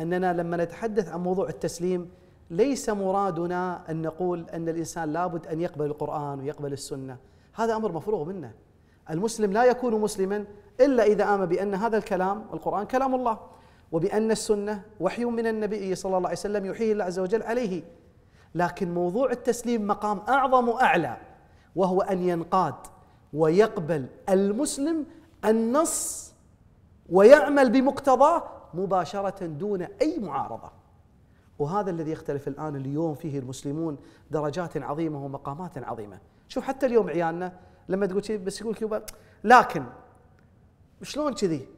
اننا لما نتحدث عن موضوع التسليم ليس مرادنا ان نقول ان الانسان لابد ان يقبل القران ويقبل السنه، هذا امر مفروغ منه. المسلم لا يكون مسلما الا اذا امن بان هذا الكلام القران كلام الله وبان السنه وحي من النبي صلى الله عليه وسلم يحيي الله عز وجل عليه. لكن موضوع التسليم مقام اعظم واعلى وهو ان ينقاد ويقبل المسلم النص ويعمل بمقتضاه مباشرة دون أي معارضة وهذا الذي يختلف الآن اليوم فيه المسلمون درجات عظيمة ومقامات عظيمة شوف حتى اليوم عيالنا لما تقول كذي بس يقول لك لكن شلون كذي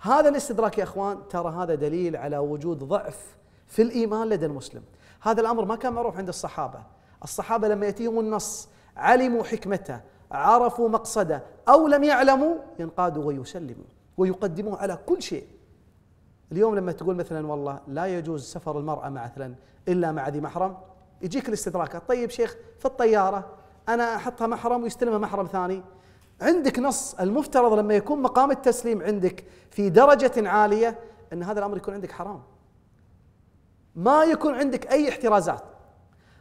هذا الاستدراك يا اخوان ترى هذا دليل على وجود ضعف في الايمان لدى المسلم هذا الامر ما كان معروف عند الصحابه الصحابه لما ياتيهم النص علموا حكمته عرفوا مقصده او لم يعلموا ينقادوا ويسلموا ويقدموه على كل شيء اليوم لما تقول مثلا والله لا يجوز سفر المرأة مثلا إلا مع ذي محرم يجيك الاستدراكات طيب شيخ في الطيارة أنا أحطها محرم ويستلمها محرم ثاني عندك نص المفترض لما يكون مقام التسليم عندك في درجة عالية أن هذا الأمر يكون عندك حرام ما يكون عندك أي احترازات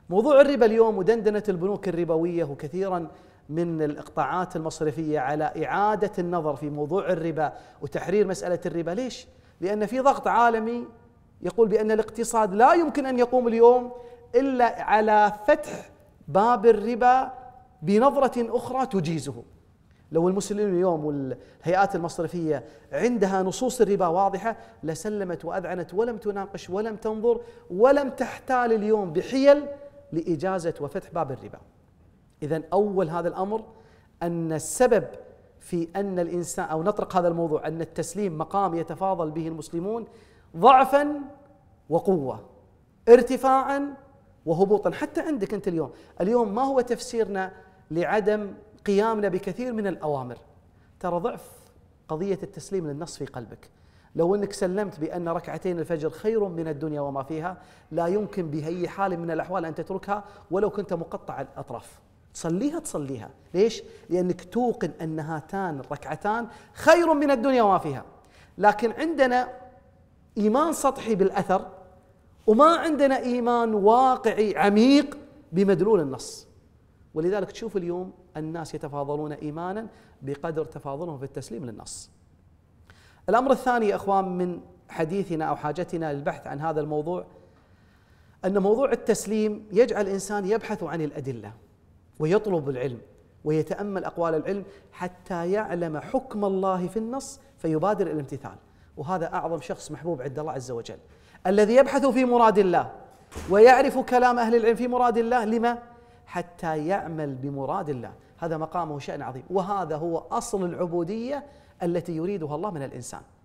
موضوع الربا اليوم ودندنة البنوك الربوية وكثيرا من الإقطاعات المصرفية على إعادة النظر في موضوع الربا وتحرير مسألة الربا ليش؟ لأن في ضغط عالمي يقول بأن الاقتصاد لا يمكن أن يقوم اليوم إلا على فتح باب الربا بنظرة أخرى تجيزه لو المسلمين اليوم والهيئات المصرفية عندها نصوص الربا واضحة لسلمت وأذعنت ولم تناقش ولم تنظر ولم تحتال اليوم بحيل لإجازة وفتح باب الربا إذا أول هذا الأمر أن السبب في أن الإنسان أو نطرق هذا الموضوع أن التسليم مقام يتفاضل به المسلمون ضعفا وقوة ارتفاعا وهبوطا حتى عندك أنت اليوم اليوم ما هو تفسيرنا لعدم قيامنا بكثير من الأوامر ترى ضعف قضية التسليم للنص في قلبك لو أنك سلمت بأن ركعتين الفجر خير من الدنيا وما فيها لا يمكن بأي حال من الأحوال أن تتركها ولو كنت مقطع الأطراف صليها تصليها ليش؟ لأنك توقن أن هاتان الركعتان خير من الدنيا وما فيها لكن عندنا إيمان سطحي بالأثر وما عندنا إيمان واقعي عميق بمدلول النص ولذلك تشوف اليوم الناس يتفاضلون إيمانا بقدر تفاضلهم في التسليم للنص الأمر الثاني يا أخوان من حديثنا أو حاجتنا للبحث عن هذا الموضوع أن موضوع التسليم يجعل الإنسان يبحث عن الأدلة ويطلب العلم ويتامل اقوال العلم حتى يعلم حكم الله في النص فيبادر الامتثال وهذا اعظم شخص محبوب عند الله عز وجل الذي يبحث في مراد الله ويعرف كلام اهل العلم في مراد الله لما حتى يعمل بمراد الله هذا مقامه شان عظيم وهذا هو اصل العبوديه التي يريدها الله من الانسان